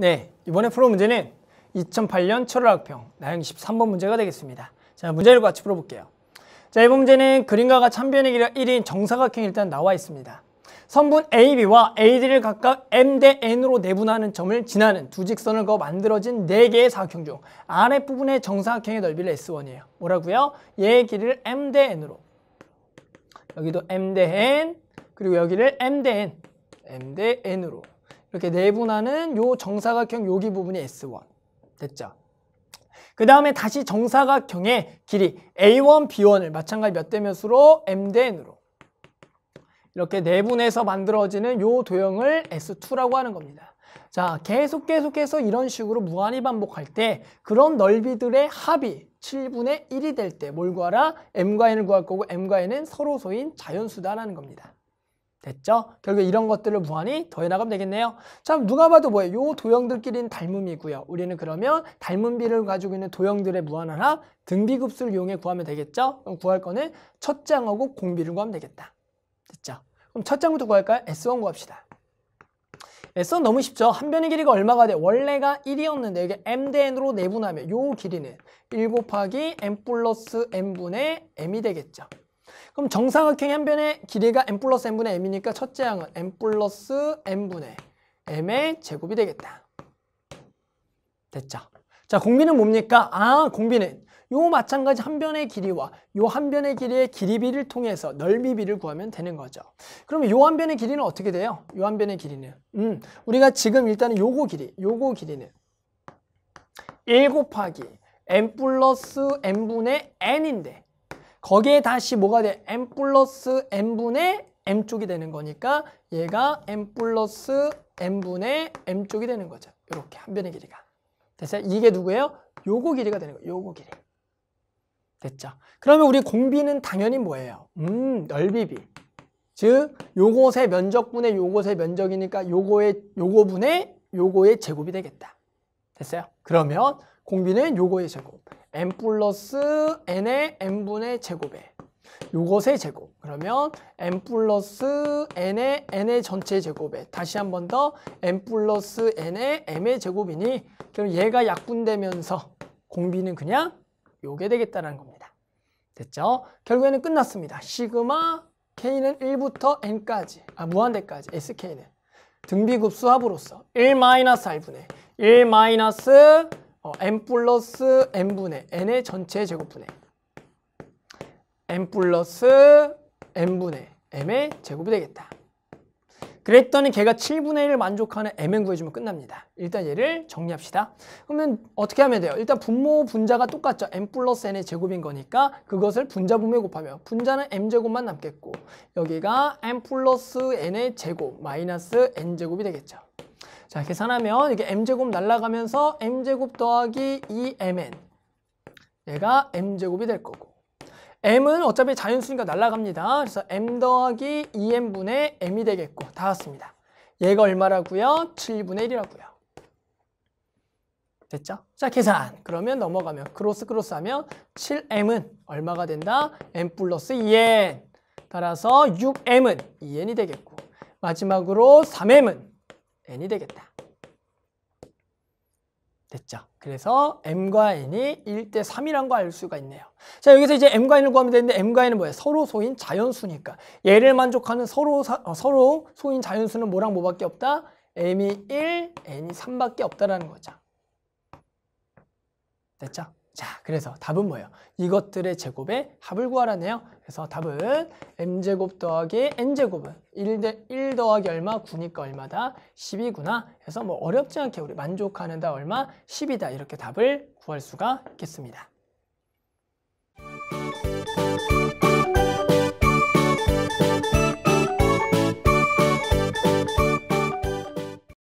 네, 이번에 풀어 문제는 2008년 철학평 나형 13번 문제가 되겠습니다. 자, 문제를 같이 풀어볼게요. 자, 이번 문제는 그림과가 참변의 길이가 1인 정사각형이 일단 나와 있습니다. 선분 AB와 AD를 각각 M 대 N으로 내분하는 점을 지나는 두 직선을 거 만들어진 4개의 사각형 중 아랫부분의 정사각형의 넓이를 S1이에요. 뭐라고요? 얘의 길이를 M 대 N으로 여기도 M 대 N 그리고 여기를 M 대 N M 대 N으로 이렇게 내분하는 요 정사각형 여기 부분이 S1 됐죠? 그 다음에 다시 정사각형의 길이 A1, B1을 마찬가지 몇 대 몇으로 M 대 N으로 이렇게 내분해서 만들어지는 요 도형을 S2라고 하는 겁니다. 자, 계속 계속해서 이런 식으로 무한히 반복할 때 그런 넓이들의 합이 7분의 1이 될 때 뭘 구하라? m과 n을 구할 거고 m과 n은 서로 소인 자연수다라는 겁니다. 됐죠? 결국 이런 것들을 무한히 더해나가면 되겠네요. 참 누가 봐도 뭐예요? 요 도형들끼리는 닮음이고요. 우리는 그러면 닮음비를 가지고 있는 도형들의 무한하나 등비급수를 이용해 구하면 되겠죠? 그럼 구할 거는 첫 장하고 공비를 구하면 되겠다. 됐죠? 그럼 첫 장부터 구할까요? S1 구합시다. S1 너무 쉽죠? 한 변의 길이가 얼마가 돼? 원래가 1이었는데 이게 m 대 n으로 내분하면 요 길이는 1 곱하기 m 플러스 n분의 m이 되겠죠. 그럼 정사각형의 한 변의 길이가 m 플러스 n분의 m이니까 첫째 항은 m 플러스 n분의 m의 제곱이 되겠다. 됐죠? 자, 공비는 뭡니까? 아, 공비는 요 마찬가지 한 변의 길이와 요 한 변의 길이의 길이비를 통해서 넓이비를 구하면 되는 거죠. 그러면 요한 변의 길이는 어떻게 돼요? 요 한 변의 길이는 음, 우리가 지금 일단은 요거 길이, 요거 길이는 1 곱하기 n 플러스 n분의 n인데 거기에 다시 뭐가 돼? m 플러스 m분의 m쪽이 되는 거니까 얘가 m 플러스 m분의 m쪽이 되는 거죠. 이렇게 한 변의 길이가. 됐어요? 이게 누구예요? 요거 길이가 되는 거예요. 요거 길이. 됐죠? 그러면 우리 공비는 당연히 뭐예요? 음, 넓이비. 즉, 요것의 면적분의 요것의 면적이니까 요거의 요거분의 요거의 제곱이 되겠다. 됐어요. 그러면 공비는 요거의 제곱. n 플러스 n의 n분의 제곱에 요것의 제곱. 그러면 n 플러스 n의 n의 전체 제곱에 다시 한 번더 n 플러스 n의 m의 제곱이니 그럼 얘가 약분되면서 공비는 그냥 요게 되겠다는 겁니다. 됐죠? 결국에는 끝났습니다. 시그마 k는 1부터 n까지, 아 무한대까지, sk는 등비급수 합으로서 1-r분의 1 마이너스 n 어, 플러스 n분의 n의 전체 제곱분의 n 플러스 n분의 m의 제곱이 되겠다. 그랬더니 걔가 7분의 1을 만족하는 mn 구해주면 끝납니다. 일단 얘를 정리합시다. 그러면 어떻게 하면 돼요? 일단 분모 분자가 똑같죠. m 플러스 n의 제곱인 거니까 그것을 분자 분모에 곱하면 분자는 m제곱만 남겠고 여기가 m 플러스 n의 제곱 마이너스 n제곱이 되겠죠. 자 계산하면 이게 m제곱 날라가면서 m제곱 더하기 2mn 얘가 m제곱이 될 거고 m은 어차피 자연수니까 날라갑니다. 그래서 m 더하기 2m분의 m이 되겠고 다 왔습니다. 얘가 얼마라고요? 7분의 1이라고요. 됐죠? 자 계산 그러면 넘어가면 크로스 크로스 하면 7m은 얼마가 된다? m 플러스 2n 따라서 6m은 2n이 되겠고 마지막으로 3m은 n이 되겠다. 됐죠. 그래서 m과 n이 1대 3이란 거알 수가 있네요. 자 여기서 이제 m과 n을 구하면 되는데 m과 n은 뭐예요? 서로 소인 자연수니까 얘를 만족하는 서로 사, 어, 서로 소인 자연수는 뭐랑 뭐밖에 없다? m이 1, n이 3밖에 없다라는 거죠. 됐죠? 자, 그래서 답은 뭐예요? 이것들의 제곱에 합을 구하라네요. 그래서 답은 m제곱 더하기 n제곱은 1대 1 더하기 얼마 9니까 얼마다 10이구나. 그래서 뭐 어렵지 않게 우리 만족하는다 얼마 10이다 이렇게 답을 구할 수가 있겠습니다.